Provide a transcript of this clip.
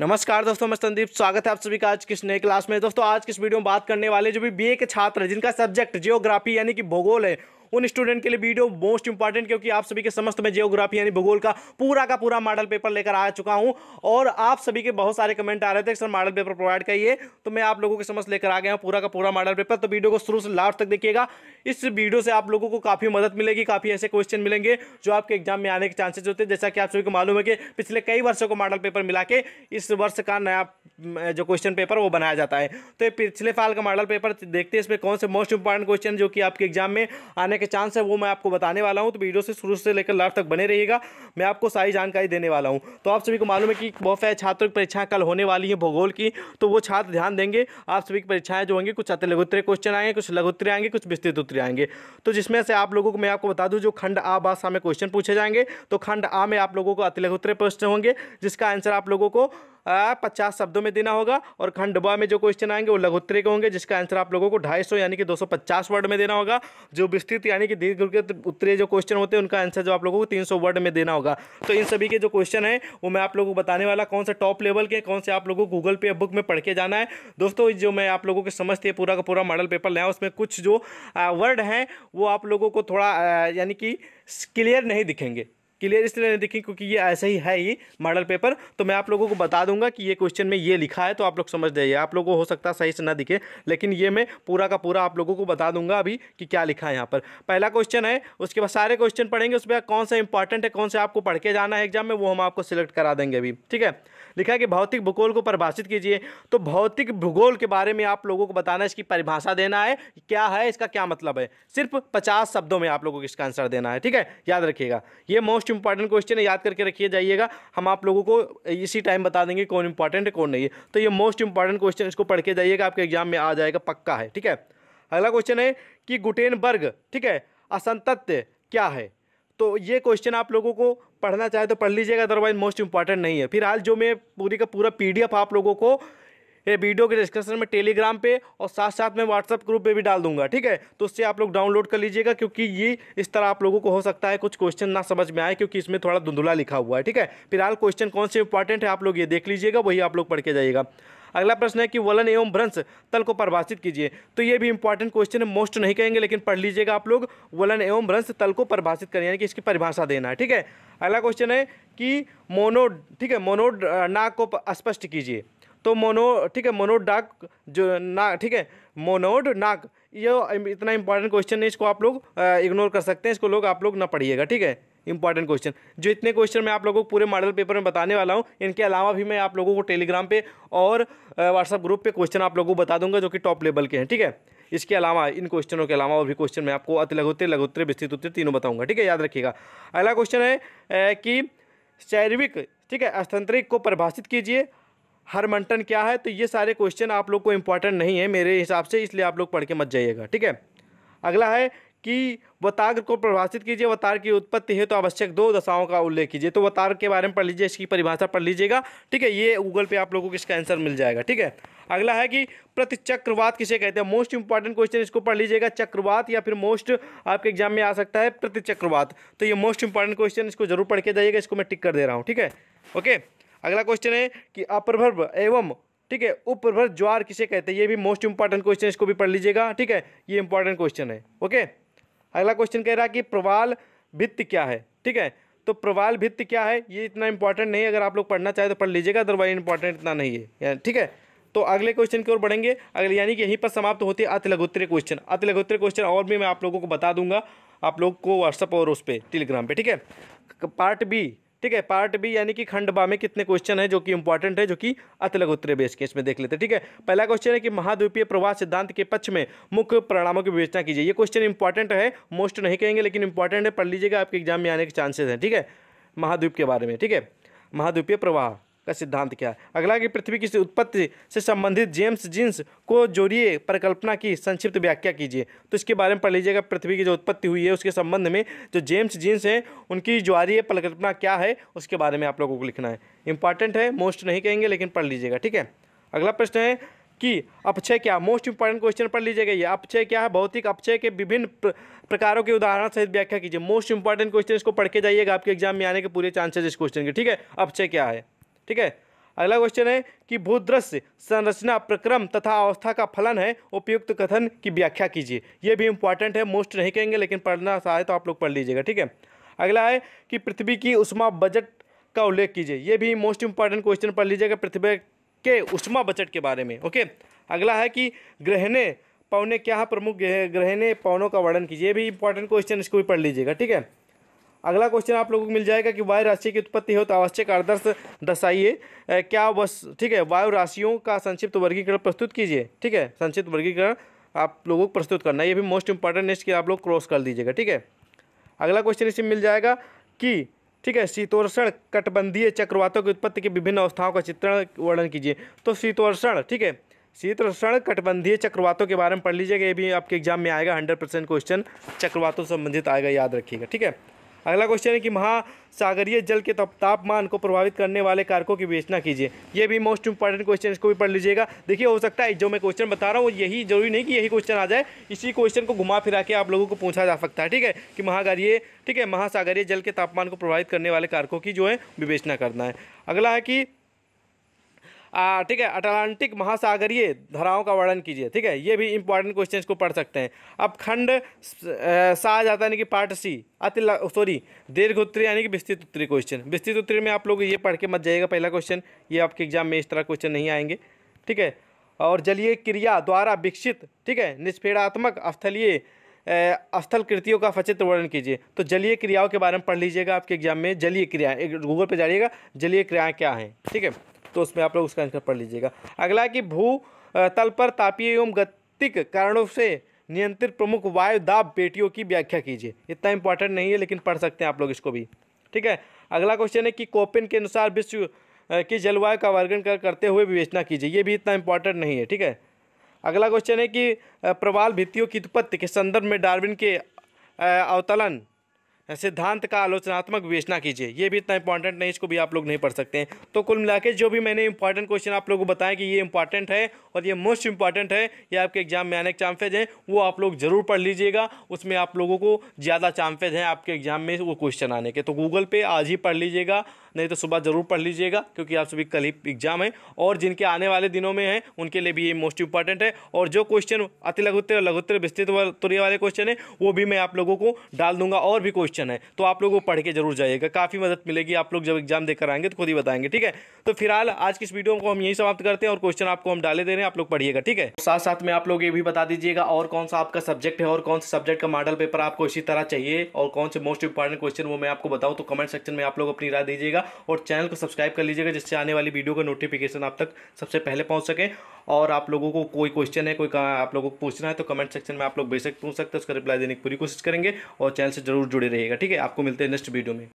नमस्कार दोस्तों मैं संदीप स्वागत है आप सभी का आज किस नए क्लास में दोस्तों आज किस वीडियो में बात करने वाले जो भी बीए के छात्र जिनका सब्जेक्ट जियोग्राफी यानी कि भूगोल है उन स्टूडेंट के लिए वीडियो मोस्ट इंपॉर्टेंट क्योंकि आप सभी के समस्त में जियोग्राफी यानी भूगोल का पूरा का पूरा मॉडल पेपर लेकर आ चुका हूं और आप सभी के बहुत सारे कमेंट आ रहे थे सर मॉडल पेपर प्रोवाइड करिए तो मैं आप लोगों के समस्त लेकर आ गया हूँ पूरा का पूरा मॉडल पेपर तो वीडियो को शुरू से लास्ट तक देखिएगा इस वीडियो से आप लोगों को काफ़ी मदद मिलेगी काफ़ी ऐसे क्वेश्चन मिलेंगे जो आपके एग्जाम में आने के चांसेस होते हैं जैसा कि आप सभी को मालूम है कि पिछले कई वर्षों को मॉडल पेपर मिला के इस वर्ष का नया जो क्वेश्चन पेपर वो बनाया जाता है तो पिछले साल का मॉडल पेपर देखते हैं इसमें कौन से मोस्ट इंपॉर्टेंट क्वेश्चन जो कि आपके एग्जाम में आने के चांस है वो मैं आपको बताने वाला हूँ तो वीडियो से शुरू से लेकर लास्ट तक बने रहिएगा मैं आपको सारी जानकारी देने वाला हूँ तो आप सभी को मालूम है कि बहुत सारे छात्रों की परीक्षाएं कल होने वाली हैं भूगोल की तो वो छात्र ध्यान देंगे आप सभी की परीक्षाएँ जो होंगी कुछ लघुत्तरीय क्वेश्चन आएंगे कुछ लघुत्तरीय आएंगे कुछ विस्तृत उत्तरी आएंगे तो जिसमें से आप लोगों को मैं आपको बता दूँ जो खंड आ बादशाह में क्वेश्चन पूछे जाएंगे तो खंड आ में आप लोगों को अतिलघुत्तरीय प्रश्न होंगे जिसका आंसर आप लोगों को पचास शब्दों में देना होगा और खंडवा में जो क्वेश्चन आएंगे वो लघुत्तरे के होंगे जिसका आंसर आप लोगों को ढाई यानी कि दो वर्ड में देना होगा जो विस्तृत यानी कि दीर्घ उत्तरीय जो क्वेश्चन होते हैं उनका आंसर जो आप लोगों को तीन वर्ड में देना होगा तो इन सभी के जो क्वेश्चन है वो मैं आप लोगों को बताने वाला कौन सा टॉप लेवल के कौन से आप लोगों को गूगल पे बुक में पढ़ के जाना है दोस्तों जो मैं आप लोगों के समझते पूरा का पूरा मॉडल पेपर नया उसमें कुछ जो वर्ड हैं वो आप लोगों को थोड़ा यानी कि क्लियर नहीं दिखेंगे क्लियर इसलिए नहीं दिखी क्योंकि ये ऐसे ही है ही मॉडल पेपर तो मैं आप लोगों को बता दूंगा कि ये क्वेश्चन में ये लिखा है तो आप लोग समझ जाइए आप लोगों को हो सकता है सही से ना दिखे लेकिन ये मैं पूरा का पूरा आप लोगों को बता दूंगा अभी कि क्या लिखा है यहाँ पर पहला क्वेश्चन है उसके बाद सारे क्वेश्चन पढ़ेंगे उसमें कौन सा इंपॉर्टेंट है कौन से आपको पढ़ के जाना है एग्जाम में वो हम आपको सिलेक्ट करा देंगे अभी ठीक है लिखा है कि भौतिक भूगोल को परिभाषित कीजिए तो भौतिक भूगोल के बारे में आप लोगों को बताना है इसकी परिभाषा देना है क्या है इसका क्या मतलब है सिर्फ पचास शब्दों में आप लोगों को इसका आंसर देना है ठीक है याद रखिएगा ये मोस्ट इंपॉर्टेंट क्वेश्चन है याद करके रखिए जाइएगा हम आप लोगों को इसी टाइम बता देंगे कौन इंपॉर्टेंट है कौन नहीं है तो ये मोस्ट इंपॉर्टेंट क्वेश्चन इसको पढ़ के जाइएगा आपके एग्जाम में आ जाएगा पक्का है ठीक है अगला क्वेश्चन है कि गुटेनबर्ग ठीक है असंतत्य क्या है तो ये क्वेश्चन आप लोगों को पढ़ना चाहे तो पढ़ लीजिएगा अदरवाइज मोस्ट इंपॉर्टेंट नहीं है फिर जो मैं पूरी का पूरा पीडीएफ आप लोगों को ये वीडियो के डिस्क्रिप्शन में टेलीग्राम पे और साथ साथ में व्हाट्सअप ग्रुप पे भी डाल दूंगा ठीक है तो उससे आप लोग डाउनलोड कर लीजिएगा क्योंकि ये इस तरह आप लोगों को हो सकता है कुछ क्वेश्चन ना समझ में आए क्योंकि इसमें थोड़ा धुंधला लिखा हुआ है ठीक है फिलहाल क्वेश्चन कौन से इंपॉर्टेंट है आप लोग ये देख लीजिएगा वही आप लोग पढ़ के जाइएगा अगला प्रश्न है कि वलन एवं भ्रंश तल को परिभाषित कीजिए तो ये भी इंपॉर्टेंट क्वेश्चन है मोस्ट नहीं कहेंगे लेकिन पढ़ लीजिएगा आप लोग वलन एवं भ्रंश तल को परिभाषित करें यानी कि इसकी परिभाषा देना है ठीक है अगला क्वेश्चन है कि मोनो ठीक है मोनोड नाक को स्पष्ट कीजिए तो मोनो ठीक है मोनोड डाक जो ना ठीक है मोनोड नाक ये इतना इंपॉर्टेंट क्वेश्चन है इसको आप लोग इग्नोर कर सकते हैं इसको लोग आप लोग ना पढ़िएगा ठीक है इंपॉर्टेंट क्वेश्चन जो इतने क्वेश्चन मैं आप लोगों को पूरे मॉडल पेपर में बताने वाला हूँ इनके अलावा भी मैं आप लोगों को टेलीग्राम पे और व्हाट्सअप ग्रुप पे क्वेश्चन आप लोगों को बता दूंगा जो कि टॉप लेवल के हैं ठीक है इसके अलावा इन क्वेश्चनों के अलावा और भी क्वेश्चन मैं आपको अति लघोत्तर लघुत्तर विस्तृत उत्तर तीनों बताऊंगा ठीक है याद रखिएगा अगला क्वेश्चन है कि शैरविक ठीक है अस्तंत्रिक को परिभाषित कीजिए हरमंटन क्या है तो ये सारे क्वेश्चन आप लोग को इंपॉर्टेंट नहीं है मेरे हिसाब से इसलिए आप लोग पढ़ के मत जाइएगा ठीक है अगला है कि वताग को परिभाषित कीजिए वतार की उत्पत्ति है तो आवश्यक दो दशाओं का उल्लेख कीजिए तो वतार के बारे में पढ़ लीजिए इसकी परिभाषा पढ़ लीजिएगा ठीक है ये गूगल पे आप लोगों को इसका आंसर मिल जाएगा ठीक है अगला है कि प्रतिचक्रवात किसे कहते हैं मोस्ट इंपॉर्टेंट क्वेश्चन इसको पढ़ लीजिएगा चक्रवात या फिर मोस्ट आपके एग्जाम में आ सकता है प्रतिचक्रवात तो ये मोस्ट इंपॉर्टेंट क्वेश्चन इसको जरूर पढ़ के जाइएगा इसको मैं टिक कर दे रहा हूँ ठीक है ओके अगला क्वेश्चन है कि अपभर्व एवं ठीक है उपभर ज्वार किसे कहते हैं ये भी मोस्ट इंपॉर्टेंट क्वेश्चन इसको भी पढ़ लीजिएगा ठीक है ये इंपॉर्टेंट क्वेश्चन है ओके अगला क्वेश्चन कह रहा है कि प्रवाल भित्त क्या है ठीक है तो प्रवाल भित्त क्या है ये इतना इंपॉर्टेंट नहीं है अगर आप लोग पढ़ना चाहें तो पढ़ लीजिएगा अदरवाइज इंपॉर्टेंट इतना नहीं है ठीक है तो अगले क्वेश्चन की ओर बढ़ेंगे अगले यानी कि यहीं पर समाप्त होती है अतिलघोत्तरीय क्वेश्चन अतिलघोत्तरीय क्वेश्चन और भी मैं आप लोगों को बता दूंगा आप लोग को व्हाट्सअप और उस पर टेलीग्राम पर ठीक है पार्ट बी ठीक है पार्ट बी यानी कि खंड बा में कितने क्वेश्चन है जो कि इंपॉर्टेंट है जो कि अतलग उत्तर बेस के इसमें देख लेते हैं ठीक है पहला क्वेश्चन है कि महाद्वीपीय प्रवाह सिद्धांत के पक्ष में मुख्य परिणामों की विवेचना कीजिए ये क्वेश्चन इंपॉर्टेंट है मोस्ट नहीं कहेंगे लेकिन इंपॉर्टेंट है पढ़ लीजिएगा आपके एग्जाम में आने के चांसेस हैं ठीक है महाद्वीप के बारे में ठीक है महाद्वीपीय प्रवाह का सिद्धांत क्या है अगला कि पृथ्वी की उत्पत्ति से संबंधित जेम्स जिन्स को जोड़िए परिकल्पना की संक्षिप्त व्याख्या कीजिए तो इसके बारे में पढ़ लीजिएगा पृथ्वी की जो उत्पत्ति हुई है उसके संबंध में जो जेम्स जिन्स हैं उनकी ज्वारीय परिकल्पना क्या है उसके बारे में आप लोगों को लिखना है इंपॉर्टेंट है मोस्ट नहीं कहेंगे लेकिन पढ़ लीजिएगा ठीक है अगला प्रश्न है कि अपचय क्या मोस्ट इंपॉर्टेंट क्वेश्चन पढ़ लीजिएगा ये अपचय क्या है भौतिक अपचय के विभिन्न प्रकारों के उदाहरण सहित व्याख्या कीजिए मोस्ट इंपॉर्टेंट क्वेश्चन इसको पढ़ के जाइएगा आपके एग्जाम में आने के पूरे चांसेस इस क्वेश्चन के ठीक है अपचय क्या है ठीक है अगला क्वेश्चन है कि भूदृश्य संरचना प्रक्रम तथा अवस्था का फलन है उपयुक्त कथन की व्याख्या कीजिए यह भी इंपॉर्टेंट है मोस्ट नहीं कहेंगे लेकिन पढ़ना चाहे तो आप लोग पढ़ लीजिएगा ठीक है अगला है कि पृथ्वी की उष्मा बजट का उल्लेख कीजिए ये भी मोस्ट इंपॉर्टेंट क्वेश्चन पढ़ लीजिएगा पृथ्वी के उष्मा बजट के बारे में ओके अगला है कि ग्रहणे पौने क्या प्रमुख ग्रहणे पौनों का वर्णन कीजिए ये भी इंपॉर्टेंट क्वेश्चन इसको भी पढ़ लीजिएगा ठीक है अगला क्वेश्चन आप लोगों को मिल जाएगा कि वायु राशि की उत्पत्ति हो तो आवश्यक आदर्श दर्शाइए क्या बस ठीक है वायु राशियों का संक्षिप्त वर्गीकरण प्रस्तुत कीजिए ठीक है संक्षिप्त वर्गीकरण आप लोगों को प्रस्तुत करना ये भी मोस्ट इंपॉर्टेंट नेक्स्ट कि आप लोग क्रॉस कर दीजिएगा ठीक है अगला क्वेश्चन इसमें मिल जाएगा कि ठीक है शीतोषण कटबंधीय चक्रवातों की उत्पत्ति की विभिन्न अवस्थाओं का चित्रण वर्णन कीजिए तो शीतोषण ठीक है शीतोषण कटबंधीय चक्रवातों के बारे में पढ़ लीजिएगा ये भी आपके एग्जाम में आएगा हंड्रेड परसेंट क्वेश्चन चक्रवातों से संबंधित आएगा याद रखिएगा ठीक है अगला क्वेश्चन है कि महासागरीय जल के तापमान को प्रभावित करने वाले कारकों की विवेचना कीजिए ये भी मोस्ट इंपॉर्टेंट क्वेश्चन इसको भी पढ़ लीजिएगा देखिए हो सकता है जो मैं क्वेश्चन बता रहा हूँ यही जरूरी नहीं कि यही क्वेश्चन आ जाए इसी क्वेश्चन को घुमा फिरा के आप लोगों को पूछा जा सकता है ठीक है कि महागारीय ठीक है महासागरीय जल के तापमान को प्रभावित करने वाले कारकों की जो है विवेचना करना है अगला है कि ठीक है अटलांटिक महासागरीय धाराओं का वर्णन कीजिए ठीक है ये भी इंपॉर्टेंट क्वेश्चन को पढ़ सकते हैं अब खंड सा जाता है यानी कि पार्ट सी अति सॉरी दीर्घ उत्तरी यानी कि विस्तृत उत्तरी क्वेश्चन विस्तृत उत्तरी में आप लोग ये पढ़ के मत जाइएगा पहला क्वेश्चन ये आपके एग्जाम में इस तरह क्वेश्चन नहीं आएंगे ठीक है और जलीय क्रिया द्वारा विकसित ठीक है निष्फेड़ात्मक स्थलीय स्थल कृतियों का फचित्र वर्णन कीजिए तो जलीय क्रियाओं के बारे में पढ़ लीजिएगा आपके एग्जाम में जलीय क्रियाएँ गूगल पर जाइएगा जलीय क्रियाएँ क्या हैं ठीक है तो उसमें आप लोग उसका आंसर पढ़ लीजिएगा अगला कि भू तल पर तापीय एवं गतिक कारणों से नियंत्रित प्रमुख वायु दाब बेटियों की व्याख्या कीजिए इतना इंपॉर्टेंट नहीं है लेकिन पढ़ सकते हैं आप लोग इसको भी ठीक है अगला क्वेश्चन है कि कोपिन के अनुसार विश्व की जलवायु का वर्गन कर करते हुए विवेचना कीजिए ये भी इतना इंपॉर्टेंट नहीं है ठीक है अगला क्वेश्चन है कि प्रवाल भित्तियों की उत्पत्ति के संदर्भ में डार्विन के अवतलन सिद्धांत का आलोचनात्मक विवेचना कीजिए ये भी इतना इंपॉर्टेंट नहीं इसको भी आप लोग नहीं पढ़ सकते हैं तो कुल मिला जो भी मैंने इंपॉर्टेंट क्वेश्चन आप लोगों को बताया कि ये इंपॉर्टेंट है और ये मोस्ट इंपॉर्टेंट है ये आपके एग्जाम में आने के चांसेज हैं वो आप लोग ज़रूर पढ़ लीजिएगा उसमें आप लोगों को ज़्यादा चांसेज हैं आपके एग्जाम में वो क्वेश्चन आने के तो गूगल पे आज ही पढ़ लीजिएगा नहीं तो सुबह ज़रूर पढ़ लीजिएगा क्योंकि आप सभी कल ही एग्जाम है और जिनके आने वाले दिनों में हैं उनके लिए भी ये मोस्ट इंपॉर्टेंट है और जो क्वेश्चन अति लघुत्तर लघुत्तर विस्तृत तुरय वाले क्वेश्चन है वो भी मैं आप लोगों को डाल दूंगा और भी क्वेश्चन क्वेश्चन है तो आप लोग वो पढ़ के जरूर जाइएगा काफ़ी मदद मिलेगी आप लोग जब एग्जाम देकर आएंगे तो खुद ही बताएंगे ठीक है तो फिलहाल आज की इस वीडियो को हम यही समाप्त करते हैं और क्वेश्चन आपको हम डाले दे रहे हैं आप लोग पढ़िएगा ठीक है साथ साथ में आप लोग ये भी बता दीजिएगा और कौन सा आपका सब्जेक्ट है और कौन से सब्जेक्ट का मॉडल पेपर आपको इसी तरह चाहिए और कौन से मोस्ट इंपॉर्टेंट क्वेश्चन वो मैं आपको बताऊँ तो कमेंट सेक्शन में आप लोग अपनी राय दीजिएगा और चैनल को सब्सक्राइब कर लीजिएगा जिससे आने वाली वीडियो का नोटिफिकेशन आप तक सबसे पहले पहुँच सके और आप लोगों को कोई क्वेश्चन है कोई आप लोगों को पूछना है तो कमेंट सेक्शन में आप लोग बेशक पूछ सकते हैं उसका रिप्लाई देने की पूरी कोशिश करेंगे और चैनल से जरूर जुड़े रहेगा ठीक है आपको मिलते हैं नेक्स्ट वीडियो में